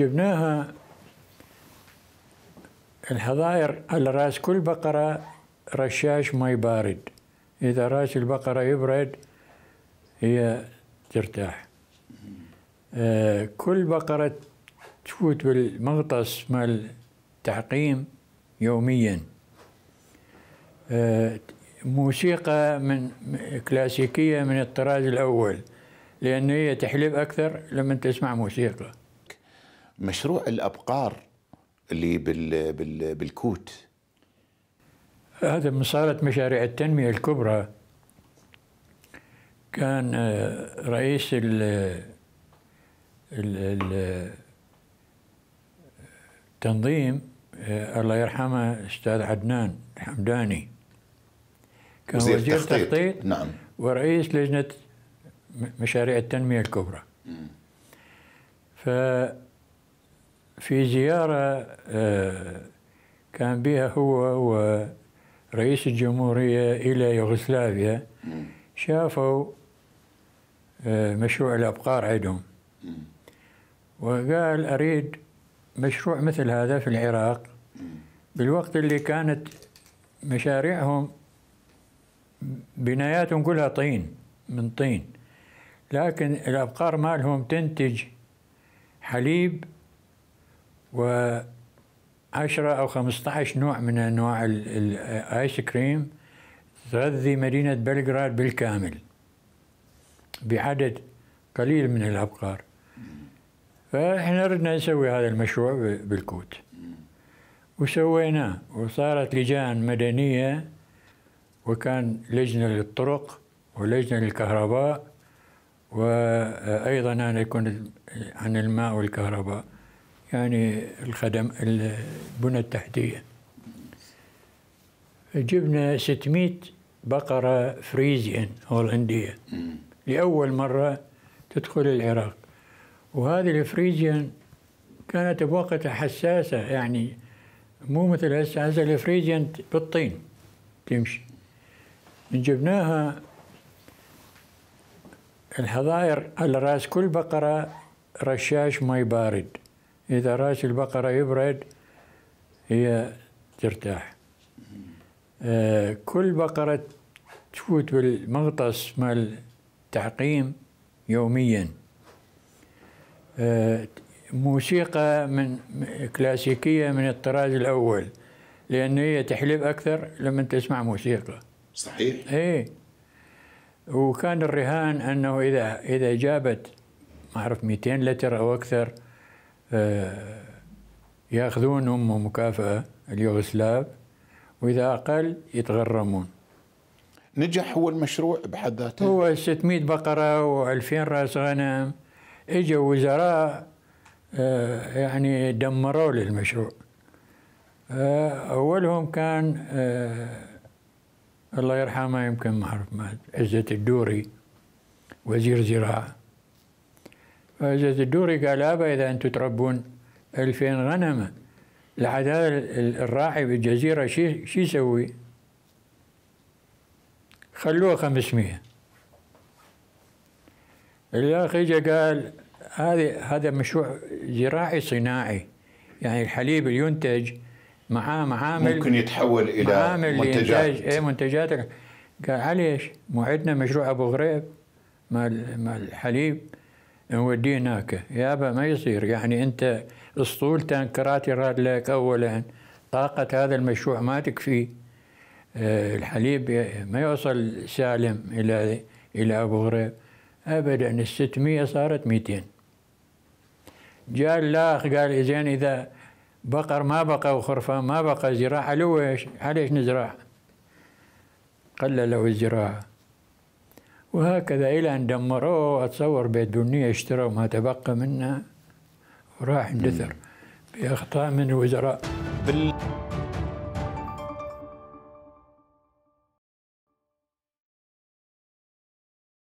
جبناها الحظائر على راس كل بقرة رشاش مي بارد إذا راس البقرة يبرد هي ترتاح آه كل بقرة تفوت بالمغطس مال التحقيم يوميا آه موسيقى من كلاسيكية من الطراز الأول لأن هي تحلب أكثر لما تسمع موسيقى مشروع الابقار اللي بال بال بالكوت هذا من صارت مشاريع التنميه الكبرى كان آه، رئيس ال ال التنظيم آه، الله يرحمه استاذ عدنان الحمداني كان وزير, وزير تخطيط. تخطيط نعم ورئيس لجنه مشاريع التنميه الكبرى ف في زيارة آه، كان بها هو ورئيس الجمهورية إلى يوغسلافيا شافوا آه، مشروع الأبقار عندهم وقال أريد مشروع مثل هذا في العراق بالوقت اللي كانت مشاريعهم بناياتهم كلها طين من طين لكن الأبقار مالهم تنتج حليب و 10 أو 15 نوع من أنواع الآيس كريم تغذي مدينة بلغراد بالكامل بعدد قليل من الأبقار فإحنا ردنا نسوي هذا المشروع بالكوت وسويناه وصارت لجان مدنية وكان لجنة للطرق ولجنة للكهرباء وأيضا أنا كنت عن الماء والكهرباء يعني الخدم البنى التحتية جبنا 600 بقرة فريزيان هولندية لأول مرة تدخل العراق وهذه الفريزيان كانت بوقتها حساسة يعني مو مثل هسه هسه الفريزيان بالطين تمشي جبناها الحظائر على راس كل بقرة رشاش مي بارد إذا رأس البقرة يبرد هي ترتاح آه كل بقرة تفوت بالمغطس مال التحقيم يوميا آه موسيقى من كلاسيكية من الطراز الأول لأن هي تحلب أكثر لما تسمع موسيقى صحيح إيه وكان الرهان أنه إذا إذا جابت ما أعرف 200 لتر أو أكثر آه، ياخذون هم مكافأة اليوغسلاف وإذا أقل يتغرمون نجح هو المشروع بحد ذاته هو 600 بقرة و2000 راس غنم اجوا وزراء آه، يعني دمروا للمشروع المشروع آه، أولهم كان الله يرحمه يمكن ما أعرف عزة الدوري وزير زراعة جاز الدوري قال ابا اذا انتم تربون 2000 غنم لحد هذا الراعي بالجزيره شي شي يسوي؟ خلوها 500 الاخ اجى قال هذه هذا مشروع زراعي صناعي يعني الحليب اللي ينتج معاه معامل ممكن يتحول الى معامل منتجات اي منتجات قال عليش موعدنا مشروع ابو غريب مال مال الحليب يا يابا ما يصير يعني أنت اسطول تانكرات يراد لك أولا طاقة هذا المشروع ما تكفي آه، الحليب ما يوصل سالم إلى إلى أبو غريب أبدا ال 600 صارت 200 جاء الأخ قال إيه زين إذا بقر ما بقى وخرفان ما بقى زراعة لويش عليش نزرع قللوا الزراعه وهكذا إلى أن دمروه أتصور بيت بنية اشتروا ما تبقى منه وراح اندثر بأخطاء من الوزراء بال...